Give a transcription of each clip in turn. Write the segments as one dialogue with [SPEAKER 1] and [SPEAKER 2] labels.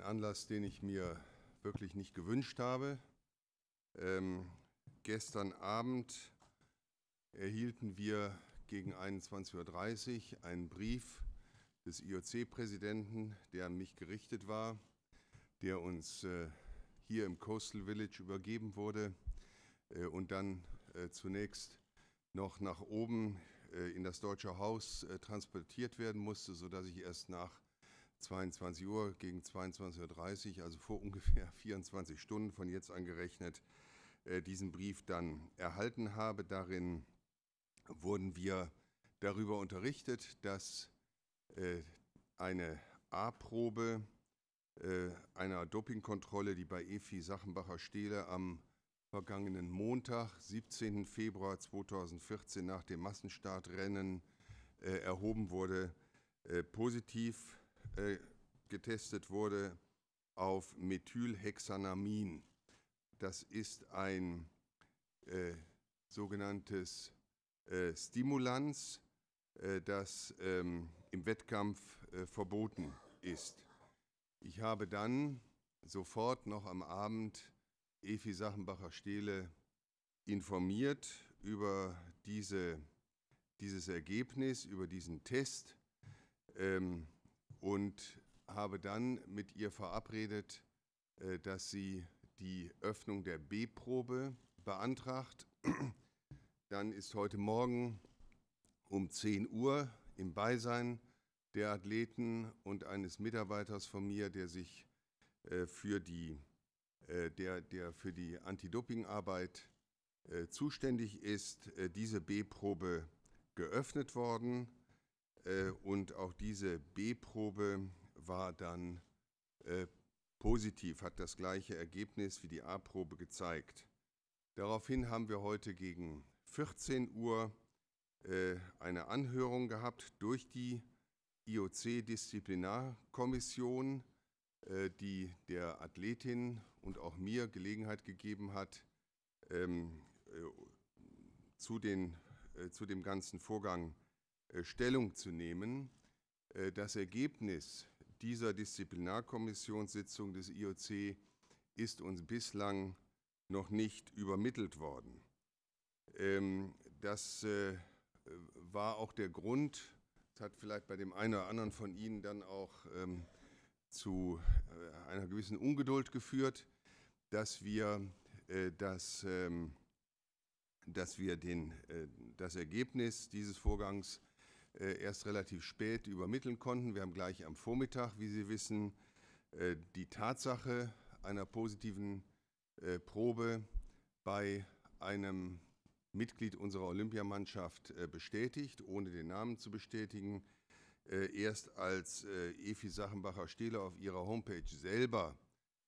[SPEAKER 1] ein Anlass, den ich mir wirklich nicht gewünscht habe. Ähm, gestern Abend erhielten wir gegen 21.30 Uhr einen Brief des IOC-Präsidenten, der an mich gerichtet war, der uns äh, hier im Coastal Village übergeben wurde äh, und dann äh, zunächst noch nach oben äh, in das Deutsche Haus äh, transportiert werden musste, sodass ich erst nach 22 Uhr gegen 22.30 Uhr, also vor ungefähr 24 Stunden von jetzt an gerechnet, äh, diesen Brief dann erhalten habe. Darin wurden wir darüber unterrichtet, dass äh, eine A-Probe äh, einer Dopingkontrolle, die bei EFI Sachenbacher Stehle am vergangenen Montag, 17. Februar 2014 nach dem Massenstartrennen erhoben wurde, positiv äh, getestet wurde auf Methylhexanamin. Das ist ein äh, sogenanntes äh, Stimulans, äh, das ähm, im Wettkampf äh, verboten ist. Ich habe dann sofort noch am Abend Efi Sachenbacher-Stehle informiert über diese, dieses Ergebnis, über diesen Test. Ähm, und habe dann mit ihr verabredet, äh, dass sie die Öffnung der B-Probe beantragt. Dann ist heute Morgen um 10 Uhr im Beisein der Athleten und eines Mitarbeiters von mir, der sich äh, für die, äh, der, der für die Anti-Doping-Arbeit zuständig ist, diese B-Probe geöffnet worden. Äh, und auch diese B-Probe war dann äh, positiv, hat das gleiche Ergebnis wie die A-Probe gezeigt. Daraufhin haben wir heute gegen 14 Uhr äh, eine Anhörung gehabt durch die IOC-Disziplinarkommission, äh, die der Athletin und auch mir Gelegenheit gegeben hat, ähm, äh, zu, den, äh, zu dem ganzen Vorgang zu äh, Stellung zu nehmen. Äh, das Ergebnis dieser Disziplinarkommissionssitzung des IOC ist uns bislang noch nicht übermittelt worden. Ähm, das äh, war auch der Grund, das hat vielleicht bei dem einen oder anderen von Ihnen dann auch ähm, zu einer gewissen Ungeduld geführt, dass wir, das, ähm, dass wir den, das Ergebnis dieses Vorgangs äh, erst relativ spät übermitteln konnten. Wir haben gleich am Vormittag, wie Sie wissen, äh, die Tatsache einer positiven äh, Probe bei einem Mitglied unserer Olympiamannschaft bestätigt, ohne den Namen zu bestätigen. Erst als Efi Sachenbacher-Stehle auf ihrer Homepage selber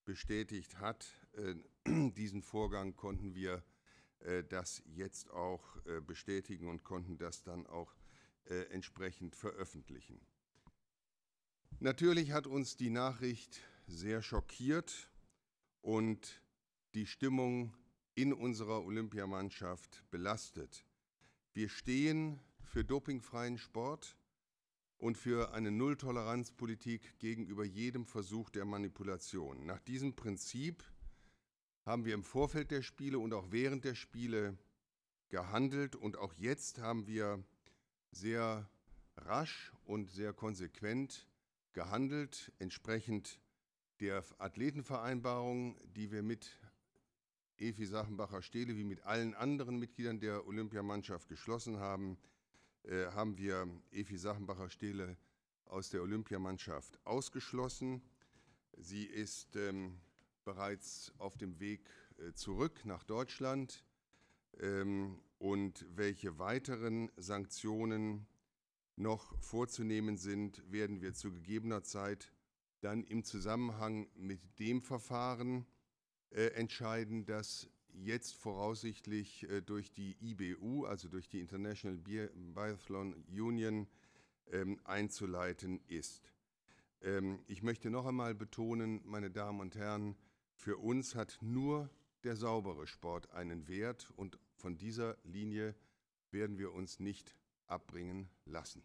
[SPEAKER 1] bestätigt hat, diesen Vorgang konnten wir das jetzt auch bestätigen und konnten das dann auch äh, entsprechend veröffentlichen. Natürlich hat uns die Nachricht sehr schockiert und die Stimmung in unserer Olympiamannschaft belastet. Wir stehen für dopingfreien Sport und für eine Nulltoleranzpolitik gegenüber jedem Versuch der Manipulation. Nach diesem Prinzip haben wir im Vorfeld der Spiele und auch während der Spiele gehandelt und auch jetzt haben wir sehr rasch und sehr konsequent gehandelt, entsprechend der Athletenvereinbarung, die wir mit Evi Sachenbacher Stehle wie mit allen anderen Mitgliedern der Olympiamannschaft geschlossen haben, äh, haben wir Evi Sachenbacher Stehle aus der Olympiamannschaft ausgeschlossen. Sie ist ähm, bereits auf dem Weg äh, zurück nach Deutschland ähm, und welche weiteren Sanktionen noch vorzunehmen sind, werden wir zu gegebener Zeit dann im Zusammenhang mit dem Verfahren äh, entscheiden, das jetzt voraussichtlich äh, durch die IBU, also durch die International Biathlon Union, ähm, einzuleiten ist. Ähm, ich möchte noch einmal betonen, meine Damen und Herren, für uns hat nur der saubere Sport einen Wert und von dieser Linie werden wir uns nicht abbringen lassen.